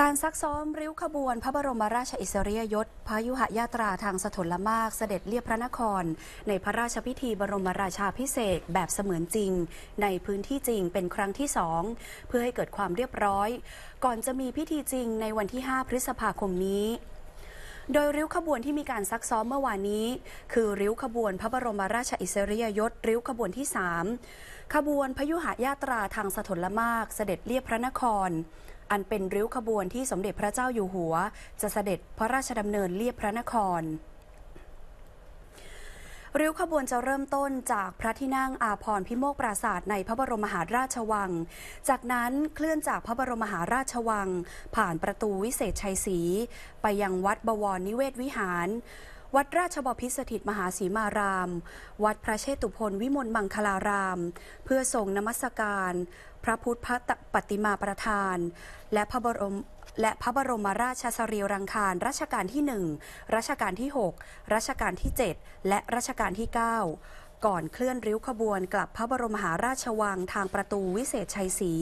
การซักซ้อมริ้วขบวนพระบรมราชอิสริยยศพายุหยาตราทางสถลมาก เสด็จเรียบพระนคร ในพระราชพิธีบรมราชาพิเศษแบบเสมือนจริง ในพื้นที่จริงเป็นครั้งที่สอง เพื่อให้เกิดความเรียบร้อย ก่อนจะมีพิธีจริงในวันที่ 5 พฤษภาคมนี้โดยริ้วขบวนที่มีการซักซ้อมเมื่อวานนี้ คือริ้วขบวนพระบรมราชอิสริยยศริ้วขบวนที่ 3 ขบวนพยุหายาตราทางสถลมาก เสด็จเรียบพระนคร อันเป็นริ้วขบวนที่สมเด็จพระเจ้าอยู่หัวจะเสด็จพระราชดำเนินเรียบพระนครริ้วขบวนจะเริ่มต้นจากพระที่นั่งอาพรพิโมกปราศาสตร์ในพระบรมมหาราชวัง จากนั้นเคลื่อนจากพระบรมมหาราชวัง ผ่านประตูวิเศษชัยศรีไปยังวัดบวรนิเวศวิหารวัดราชบพิสถิตมหาสีมาราม วัดพระเชตุพนวิมลมังคลาราม เพื่อทรงนมัสการ พระพุทธปฏิมาประธาน และพระบรมและพระบรมราชสรีรังคารรัชกาลที่1รัชกาลที่ 6รัชกาลที่ 7 และรัชกาลที่ 9 ก่อนเคลื่อนริ้วขบวน กลับพระบรมหาราชวังทางประตูวิเศษชัยศรี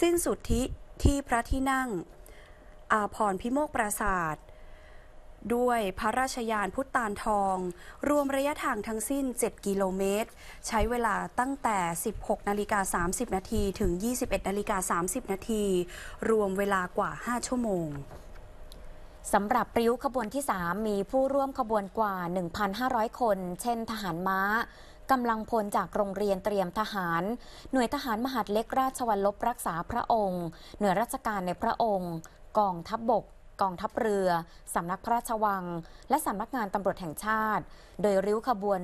สิ้นสุดที่ที่พระที่นั่งอาพรพิโมกปราศาสตร์ด้วยพระราชยานพุทธานทอง รวมระยะทางทั้งสิ้น 7 กิโลเมตร ใช้เวลาตั้งแต่ 16 นาฬิกา 30 นาที ถึง 21 นาฬิกา 30 นาที รวมเวลากว่า 5 ชั่วโมงสำหรับริ้วขบวนที่ 3 มีผู้ร่วมขบวนกว่า 1,500 คน เช่นทหารม้ากำลังพลจากโรงเรียนเตรียมทหาร หน่วยทหารมหาดเล็กราชวัลลบรักษาพระองค์ หน่วยราชการในพระองค์กองทัพบบกกองทัพเรือ สำนักพระราชวัง และสำนักงานตำรวจแห่งชาติ โดยริ้วขบวน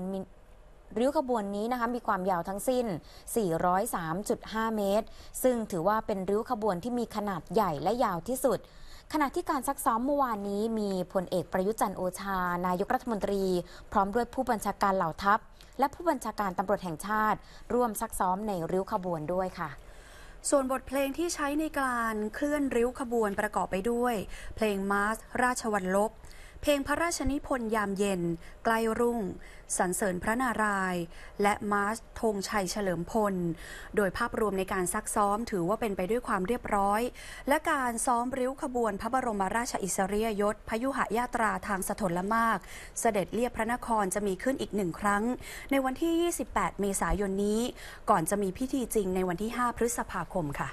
ริ้วขบวนนี้นะคะ มีความยาวทั้งสิ้น 403.5 เมตร ซึ่งถือว่าเป็นริ้วขบวนที่มีขนาดใหญ่และยาวที่สุด ขณะที่การซักซ้อมเมื่อวานนี้ มีพลเอกประยุจันโอชา นายกรัฐมนตรี พร้อมด้วยผู้บัญชาการเหล่าทัพ และผู้บัญชาการตำรวจแห่งชาติ ร่วมซักซ้อมในริ้วขบวนด้วยค่ะส่วนบทเพลงที่ใช้ในการเคลื่อนริ้วขบวนประกอบไปด้วยเพลงมาร์ชราชวัลลบเพลงพระราชนิพนธ์ยามเย็นใกล้รุ่งสรรเสริญพระนารายณ์และมาร์ชธงชัยเฉลิมพล โดยภาพรวมในการซักซ้อมถือว่าเป็นไปด้วยความเรียบร้อย และการซ้อมริ้วขบวนพระบรมราชอิสริยยศพยุหยาตราทางสถลมาก เสด็จเลียบพระนครจะมีขึ้นอีกหนึ่งครั้ง ในวันที่ 28 เมษายนนี้ ก่อนจะมีพิธีจริงในวันที่ 5 พฤษภาคมค่ะ